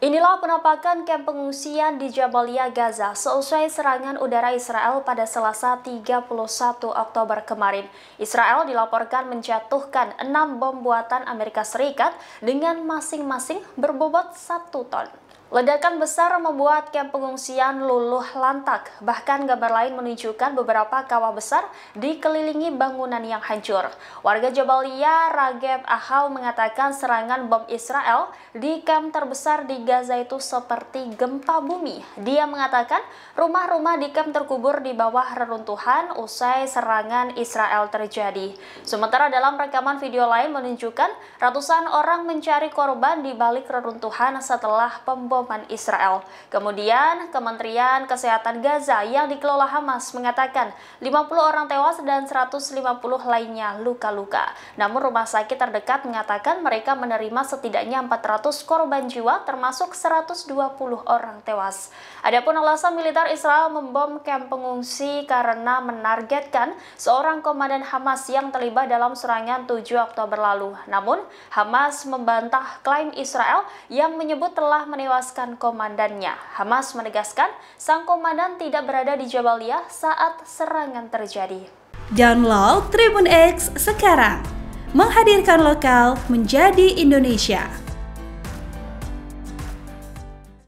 Inilah penampakan kamp pengungsian di Jabalia Gaza seusai serangan udara Israel pada Selasa 31 Oktober kemarin. Israel dilaporkan menjatuhkan enam bom buatan Amerika Serikat dengan masing-masing berbobot satu ton. Ledakan besar membuat kamp pengungsian luluh lantak. Bahkan gambar lain menunjukkan beberapa kawah besar dikelilingi bangunan yang hancur. Warga Jabalia Rageb Ahal mengatakan serangan bom Israel di kamp terbesar di Gaza itu seperti gempa bumi. Dia mengatakan rumah-rumah di kamp terkubur di bawah reruntuhan usai serangan Israel terjadi. Sementara dalam rekaman video lain menunjukkan ratusan orang mencari korban di balik reruntuhan setelah pembom Oman Israel. Kemudian, Kementerian Kesehatan Gaza yang dikelola Hamas mengatakan 50 orang tewas dan 150 lainnya luka-luka. Namun rumah sakit terdekat mengatakan mereka menerima setidaknya 400 korban jiwa termasuk 120 orang tewas. Adapun alasan militer Israel membom kamp pengungsi karena menargetkan seorang komandan Hamas yang terlibat dalam serangan 7 Oktober lalu. Namun, Hamas membantah klaim Israel yang menyebut telah menewaskan menewaskan komandannya. Hamas menegaskan sang komandan tidak berada di Jabalia saat serangan terjadi. Download Tribun X sekarang, menghadirkan lokal menjadi Indonesia.